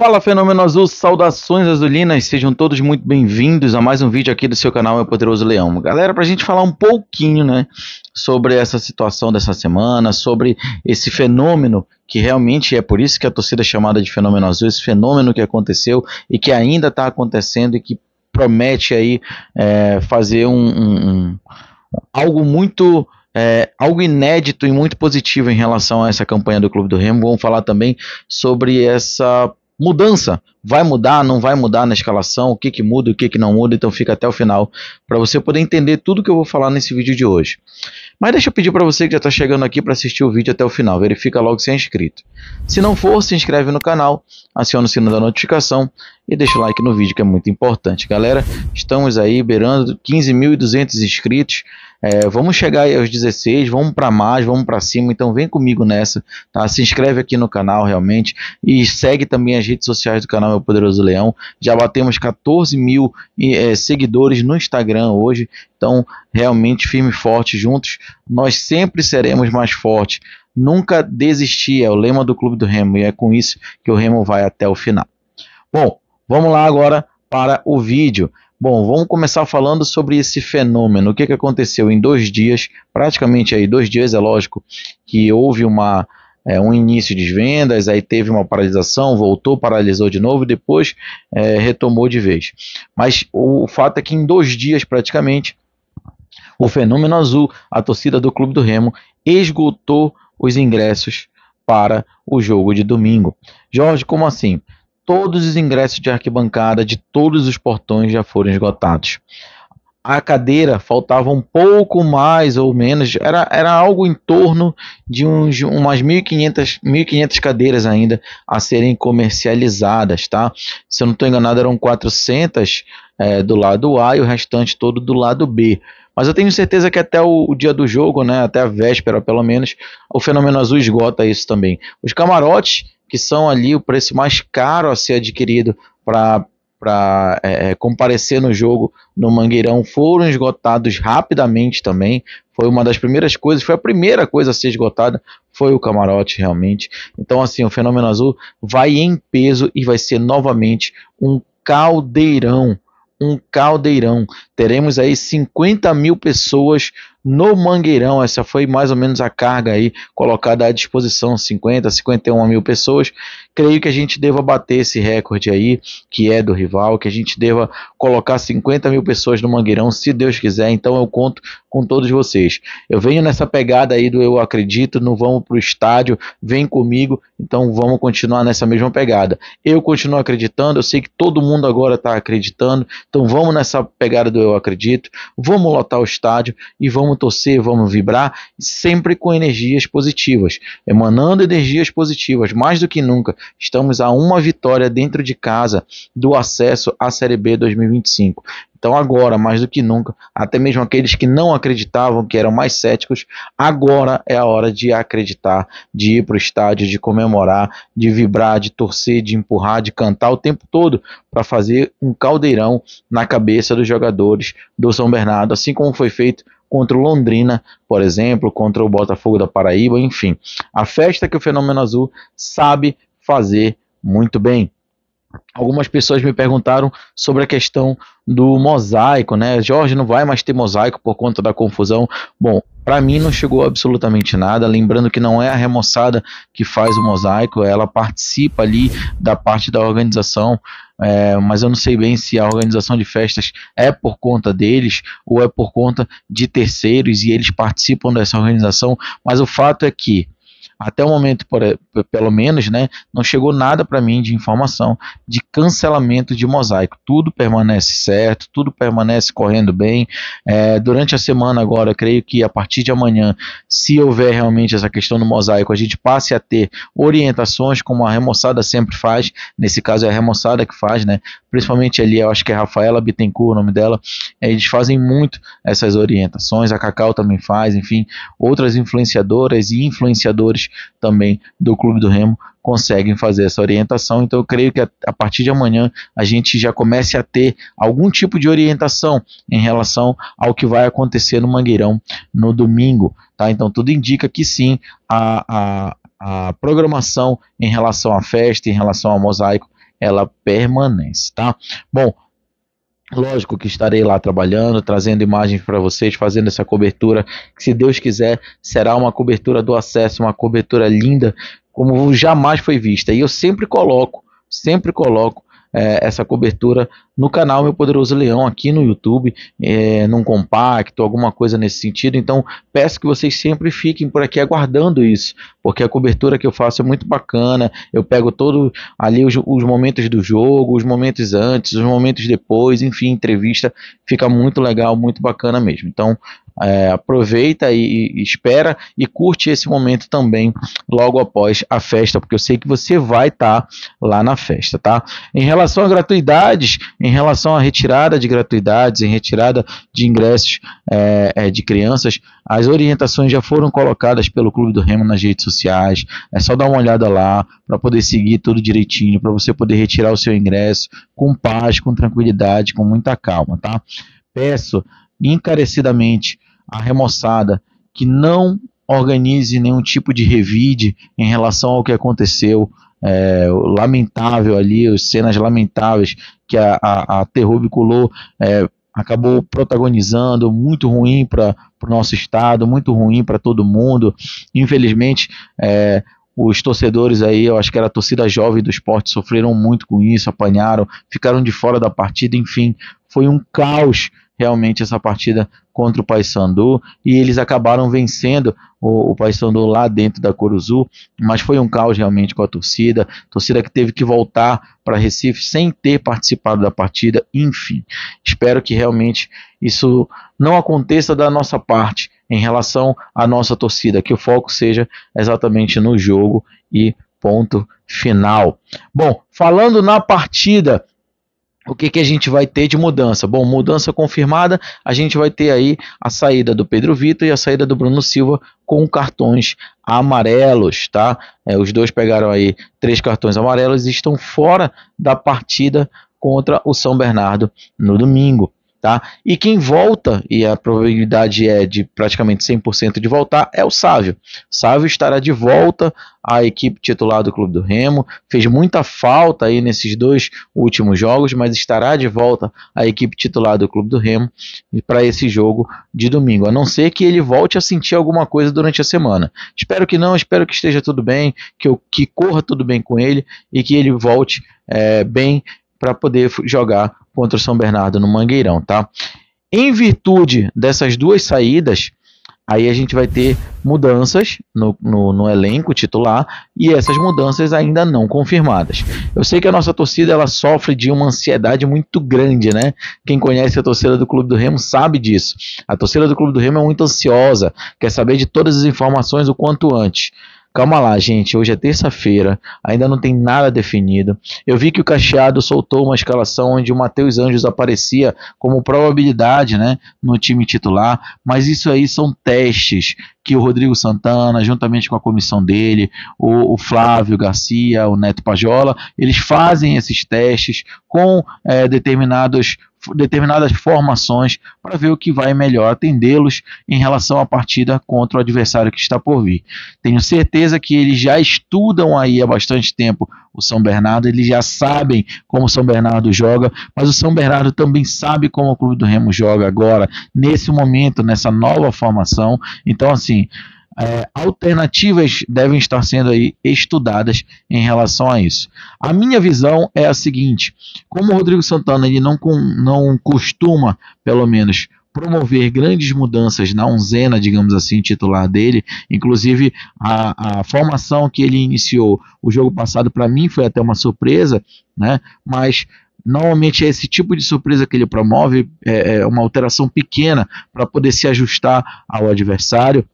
Fala Fenômeno Azul, saudações azulinas, sejam todos muito bem-vindos a mais um vídeo aqui do seu canal Meu Poderoso Leão. Galera, para a gente falar um pouquinho né, sobre essa situação dessa semana, sobre esse fenômeno que realmente é por isso que a torcida é chamada de Fenômeno Azul, esse fenômeno que aconteceu e que ainda está acontecendo e que promete aí é, fazer um, um, um, algo muito é, algo inédito e muito positivo em relação a essa campanha do Clube do Remo. Vamos falar também sobre essa mudança. Vai mudar, não vai mudar na escalação, o que, que muda, o que, que não muda, então fica até o final para você poder entender tudo que eu vou falar nesse vídeo de hoje. Mas deixa eu pedir para você que já está chegando aqui para assistir o vídeo até o final, verifica logo se é inscrito. Se não for, se inscreve no canal, aciona o sino da notificação e deixa o like no vídeo que é muito importante. Galera, estamos aí beirando 15.200 inscritos. É, vamos chegar aos 16, vamos para mais, vamos para cima, então vem comigo nessa, tá? Se inscreve aqui no canal realmente e segue também as redes sociais do canal Meu Poderoso Leão. Já batemos 14 mil é, seguidores no Instagram hoje, então realmente firme e forte juntos, nós sempre seremos mais fortes. Nunca desistir é o lema do Clube do Remo e é com isso que o Remo vai até o final. Bom, vamos lá agora para o vídeo. Bom, vamos começar falando sobre esse fenômeno. O que, que aconteceu em dois dias, praticamente aí dois dias, é lógico que houve uma, é, um início de vendas, aí teve uma paralisação, voltou, paralisou de novo, depois é, retomou de vez. Mas o fato é que em dois dias praticamente o fenômeno azul, a torcida do Clube do Remo, esgotou os ingressos para o jogo de domingo. Jorge, como assim? todos os ingressos de arquibancada de todos os portões já foram esgotados. A cadeira faltava um pouco mais ou menos, era, era algo em torno de uns, umas 1.500, 1.500 cadeiras ainda a serem comercializadas, tá? Se eu não estou enganado, eram 400 é, do lado A e o restante todo do lado B. Mas eu tenho certeza que até o, o, dia do jogo, né, até a véspera pelo menos, o Fenômeno Azul esgota isso também. Os camarotes que são ali o preço mais caro a ser adquirido para para é, é, comparecer no jogo no Mangueirão foram esgotados rapidamente também. Foi uma das primeiras coisas, foi a primeira coisa a ser esgotada, foi o camarote realmente. Então, assim, o Fenômeno Azul vai em peso e vai ser novamente um caldeirão. Um caldeirão. Teremos aí 50 mil pessoas no Mangueirão. Essa foi mais ou menos a carga aí colocada à disposição, 50, 51 mil pessoas Creio que a gente deva bater esse recorde aí, que é do rival, que a gente deva colocar 50 mil pessoas no Mangueirão, se Deus quiser. Então eu conto com todos vocês. Eu venho nessa pegada aí do eu acredito, não vamos pro estádio, vem comigo. Então vamos continuar nessa mesma pegada. Eu continuo acreditando, eu sei que todo mundo agora está acreditando. Então vamos nessa pegada do eu acredito, vamos lotar o estádio e vamos torcer, vamos vibrar, sempre com energias positivas, emanando energias positivas, mais do que nunca. Estamos a uma vitória dentro de casa do acesso à Série B 2025. Então, agora, mais do que nunca, até mesmo aqueles que não acreditavam, que eram mais céticos, agora é a hora de acreditar, de ir para o estádio, de comemorar, de vibrar, de torcer, de empurrar, de cantar o tempo todo para fazer um caldeirão na cabeça dos jogadores do São Bernardo, assim como foi feito contra o Londrina, por exemplo, contra o Botafogo da Paraíba, enfim. A festa que o Fenômeno Azul sabe fazer muito bem. Algumas pessoas me perguntaram sobre a questão do mosaico, né? Jorge, não vai mais ter mosaico por conta da confusão. Bom, para mim não chegou absolutamente nada. Lembrando que não é a remoçada que faz o mosaico, ela participa ali da parte da organização. É, mas eu não sei bem se a organização de festas é por conta deles ou é por conta de terceiros e eles participam dessa organização. Mas o fato é que até o momento, por, eh, pelo menos, né, não chegou nada para mim de informação de cancelamento de mosaico. Tudo permanece certo, tudo permanece correndo bem. É, durante a semana agora, creio que a partir de amanhã, se houver realmente essa questão do mosaico, a gente passe a ter orientações como a remoçada sempre faz. Nesse caso é a remoçada que faz, né? Principalmente ali, eu acho que é Rafaela Bittencourt o nome dela. É, eles fazem muito essas orientações. A Cacau também faz, enfim, outras influenciadoras e influenciadores também do Clube do Remo conseguem fazer essa orientação. Então eu creio que a, a partir de amanhã a gente já comece a ter algum tipo de orientação em relação ao que vai acontecer no Mangueirão no domingo. Tá? Então tudo indica que sim, a, a, a programação em relação à festa, em relação ao mosaico, ela permanece. Tá? Bom, Lógico que estarei lá trabalhando, trazendo imagens para vocês, fazendo essa cobertura, que se Deus quiser, será uma cobertura do acesso, uma cobertura linda, como jamais foi vista. E eu sempre coloco, sempre coloco é, essa cobertura no canal Meu Poderoso Leão, aqui no YouTube, é, num compacto, alguma coisa nesse sentido. Então, peço que vocês sempre fiquem por aqui aguardando isso, porque a cobertura que eu faço é muito bacana. Eu pego todo ali os, os momentos do jogo, os momentos antes, os momentos depois, enfim, entrevista. Fica muito legal, muito bacana mesmo. Então, é, aproveita e, e, espera e curte esse momento também logo após a festa, porque eu sei que você vai estar tá lá na festa, tá? Em relação a gratuidades, em relação à retirada de gratuidades, em retirada de ingressos é, é, de crianças, as orientações já foram colocadas pelo Clube do Remo nas redes sociais. É só dar uma olhada lá para poder seguir tudo direitinho, para você poder retirar o seu ingresso com paz, com tranquilidade, com muita calma, tá? Peço encarecidamente a remoçada que não organize nenhum tipo de revide em relação ao que aconteceu. É, lamentável ali, as cenas lamentáveis que a, a, a é, acabou protagonizando, muito ruim para o nosso estado, muito ruim para todo mundo. Infelizmente, é, os torcedores aí, eu acho que era a torcida jovem do esporte, sofreram muito com isso, apanharam, ficaram de fora da partida, enfim, foi um caos realmente essa partida contra o Paysandu e eles acabaram vencendo o, o Paysandu lá dentro da Coruzu, mas foi um caos realmente com a torcida, torcida que teve que voltar para Recife sem ter participado da partida, enfim. Espero que realmente isso não aconteça da nossa parte em relação à nossa torcida, que o foco seja exatamente no jogo e ponto final. Bom, falando na partida, o que, que a gente vai ter de mudança? Bom, mudança confirmada, a gente vai ter aí a saída do Pedro Vitor e a saída do Bruno Silva com cartões amarelos, tá? É, os dois pegaram aí três cartões amarelos e estão fora da partida contra o São Bernardo no domingo. Tá? E quem volta, e a probabilidade é de praticamente 100% de voltar, é o Sávio. Sávio estará de volta à equipe titular do Clube do Remo, fez muita falta aí nesses dois últimos jogos, mas estará de volta à equipe titular do Clube do Remo para esse jogo de domingo, a não ser que ele volte a sentir alguma coisa durante a semana. Espero que não, espero que esteja tudo bem, que, eu, que corra tudo bem com ele e que ele volte é, bem para poder jogar contra o São Bernardo no Mangueirão, tá? Em virtude dessas duas saídas, aí a gente vai ter mudanças no, no, no, elenco titular e essas mudanças ainda não confirmadas. Eu sei que a nossa torcida ela sofre de uma ansiedade muito grande, né? Quem conhece a torcida do Clube do Remo sabe disso. A torcida do Clube do Remo é muito ansiosa, quer saber de todas as informações o quanto antes. Calma lá, gente, hoje é terça-feira, ainda não tem nada definido. Eu vi que o Cacheado soltou uma escalação onde o Matheus Anjos aparecia como probabilidade né, no time titular, mas isso aí são testes que o Rodrigo Santana, juntamente com a comissão dele, o, o Flávio Garcia, o Neto Pajola, eles fazem esses testes com é, determinados determinadas formações para ver o que vai melhor atendê-los em relação à partida contra o adversário que está por vir. Tenho certeza que eles já estudam aí há bastante tempo o São Bernardo, eles já sabem como o São Bernardo joga, mas o São Bernardo também sabe como o Clube do Remo joga agora, nesse momento, nessa nova formação. Então, assim, é, alternativas devem estar sendo aí estudadas em relação a isso. A minha visão é a seguinte: como o Rodrigo Santana ele não, não costuma, pelo menos, promover grandes mudanças na onzena, digamos assim, titular dele. Inclusive, a, a formação que ele iniciou o jogo passado, para mim, foi até uma surpresa, né? mas normalmente é esse tipo de surpresa que ele promove é, é uma alteração pequena para poder se ajustar ao adversário.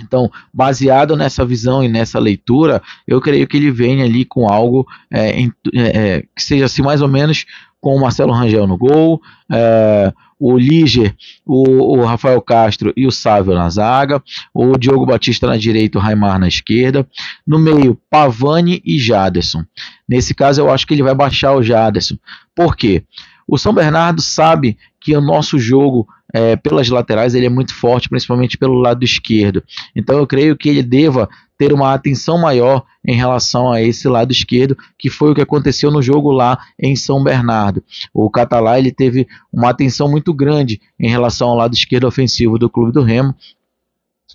Então, baseado nessa visão e nessa leitura, eu creio que ele venha ali com algo é, é, é, que seja assim mais ou menos com o Marcelo Rangel no gol, é, o Liger, o, o, Rafael Castro e o Sávio na zaga, o Diogo Batista na direita, o Raimar na esquerda, no meio Pavani e Jaderson. Nesse caso eu acho que ele vai baixar o Jaderson. Por quê? O São Bernardo sabe que o nosso jogo é, pelas laterais, ele é muito forte, principalmente pelo lado esquerdo. Então eu creio que ele deva ter uma atenção maior em relação a esse lado esquerdo, que foi o que aconteceu no jogo lá em São Bernardo. O Catalá ele teve uma atenção muito grande em relação ao lado esquerdo ofensivo do clube do Remo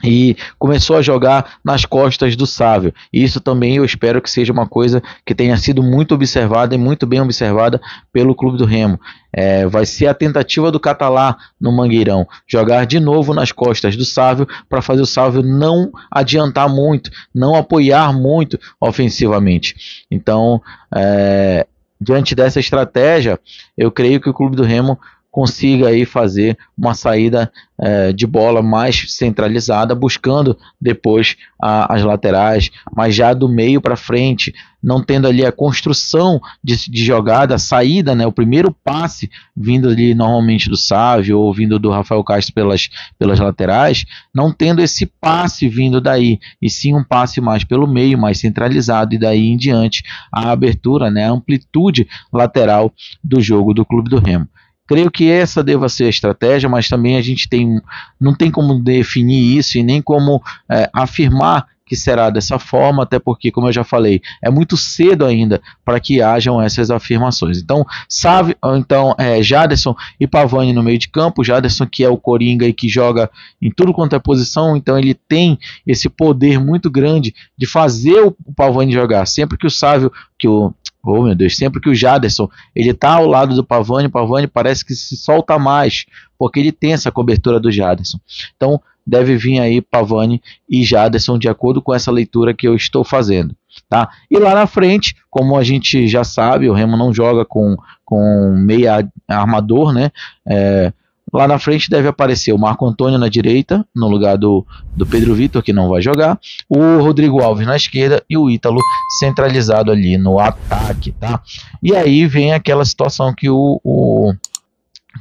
e começou a jogar nas costas do Sávio. isso também eu espero que seja uma coisa que tenha sido muito observada e muito bem observada pelo Clube do Remo. É, vai ser a tentativa do Catalá no Mangueirão, jogar de novo nas costas do Sávio para fazer o Sávio não adiantar muito, não apoiar muito ofensivamente. Então, é, diante dessa estratégia, eu creio que o Clube do Remo consiga aí fazer uma saída é, de bola mais centralizada, buscando depois a, as laterais, mas já do meio para frente, não tendo ali a construção de, de, jogada, saída, né, o primeiro passe vindo ali normalmente do Sávio ou vindo do Rafael Castro pelas, pelas laterais, não tendo esse passe vindo daí, e sim um passe mais pelo meio, mais centralizado, e daí em diante a abertura, né, a amplitude lateral do jogo do Clube do Remo. Creio que essa deva ser a estratégia, mas também a gente tem, não tem como definir isso e nem como é, afirmar que será dessa forma, até porque, como eu já falei, é muito cedo ainda para que hajam essas afirmações. Então, sabe, então é, Jaderson e Pavani no meio de campo, Jaderson que é o Coringa e que joga em tudo quanto é posição, então ele tem esse poder muito grande de fazer o Pavani jogar. Sempre que o Sávio, que o Oh, meu Deus, sempre que o Jaderson ele tá ao lado do Pavani, o Pavani parece que se solta mais, porque ele tem essa cobertura do Jaderson. Então, deve vir aí Pavani e Jaderson, de acordo com essa leitura que eu estou fazendo. Tá? E lá na frente, como a gente já sabe, o Remo não joga com, com meia armador, né? É, lá na frente deve aparecer o Marco Antônio na direita, no lugar do, do Pedro Vitor, que não vai jogar, o Rodrigo Alves na esquerda e o Ítalo centralizado ali no ataque, tá? E aí vem aquela situação que o, o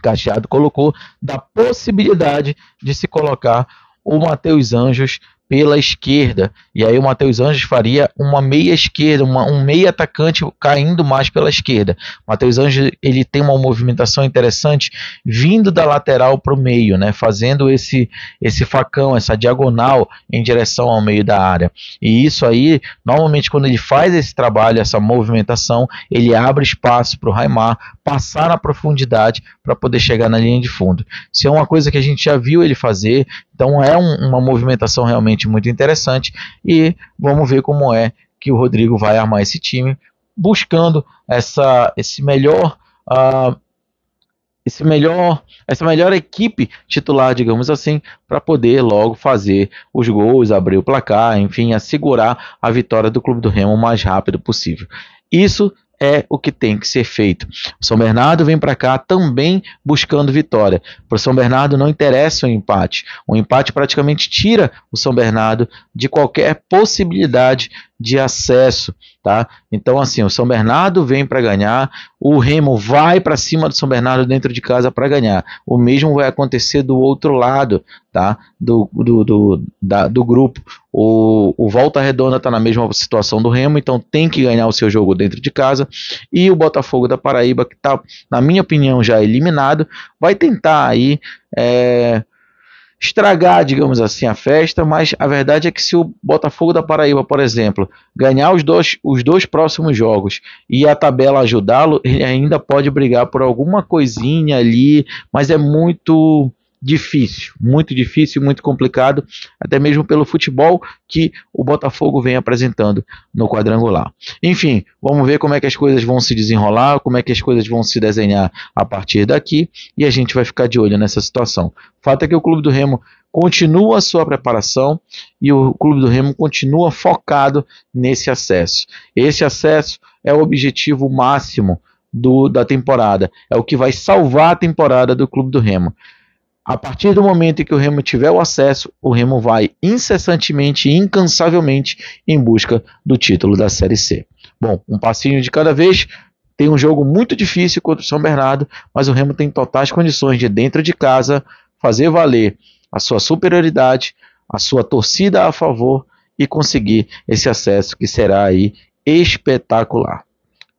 Cacheado colocou da possibilidade de se colocar o Matheus Anjos pela esquerda. E aí o Matheus Anjos faria uma meia esquerda, uma, um meia atacante caindo mais pela esquerda. Matheus Anjos ele tem uma movimentação interessante vindo da lateral para o meio, né? fazendo esse, esse facão, essa diagonal em direção ao meio da área. E isso aí, normalmente quando ele faz esse trabalho, essa movimentação, ele abre espaço para o Raimar passar na profundidade para poder chegar na linha de fundo. se é uma coisa que a gente já viu ele fazer, então é um, uma movimentação realmente muito interessante e vamos ver como é que o Rodrigo vai armar esse time, buscando essa, esse melhor. Uh, esse melhor, essa melhor equipe titular, digamos assim, para poder logo fazer os gols, abrir o placar, enfim, assegurar a vitória do Clube do Remo o mais rápido possível. Isso é o que tem que ser feito. O São Bernardo vem para cá também buscando vitória. Para o São Bernardo não interessa o um empate. O um empate praticamente tira o São Bernardo de qualquer possibilidade de acesso, tá? Então assim, o São Bernardo vem para ganhar, o Remo vai para cima do São Bernardo dentro de casa para ganhar. O mesmo vai acontecer do outro lado, tá? Do, do, do, da, do grupo. O, o Volta Redonda está na mesma situação do Remo, então tem que ganhar o seu jogo dentro de casa. E o Botafogo da Paraíba, que está, na minha opinião, já eliminado, vai tentar aí é, estragar, digamos assim, a festa, mas a verdade é que se o Botafogo da Paraíba, por exemplo, ganhar os dois, os dois próximos jogos e a tabela ajudá-lo, ele ainda pode brigar por alguma coisinha ali, mas é muito difícil, muito difícil, muito complicado, até mesmo pelo futebol que o Botafogo vem apresentando no quadrangular. Enfim, vamos ver como é que as coisas vão se desenrolar, como é que as coisas vão se desenhar a partir daqui e a gente vai ficar de olho nessa situação. Fato é que o Clube do Remo continua a sua preparação e o Clube do Remo continua focado nesse acesso. Esse acesso é o objetivo máximo do, da temporada, é o que vai salvar a temporada do Clube do Remo. A partir do momento em que o Remo tiver o acesso, o Remo vai incessantemente e incansavelmente em busca do título da Série C. Bom, um passinho de cada vez. Tem um jogo muito difícil contra o São Bernardo, mas o Remo tem totais condições de, dentro de casa, fazer valer a sua superioridade, a sua torcida a favor e conseguir esse acesso que será aí espetacular.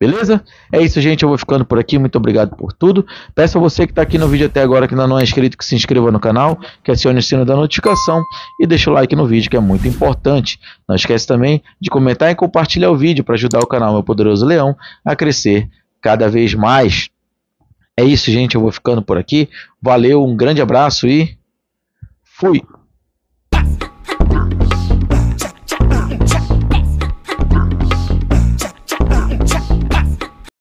Beleza? É isso, gente. Eu vou ficando por aqui. Muito obrigado por tudo. Peço a você que está aqui no vídeo até agora, que ainda não é inscrito, que se inscreva no canal, que acione o sino da notificação e deixe o like no vídeo, que é muito importante. Não esquece também de comentar e compartilhar o vídeo para ajudar o canal Meu Poderoso Leão a crescer cada vez mais. É isso, gente. Eu vou ficando por aqui. Valeu, um grande abraço e fui!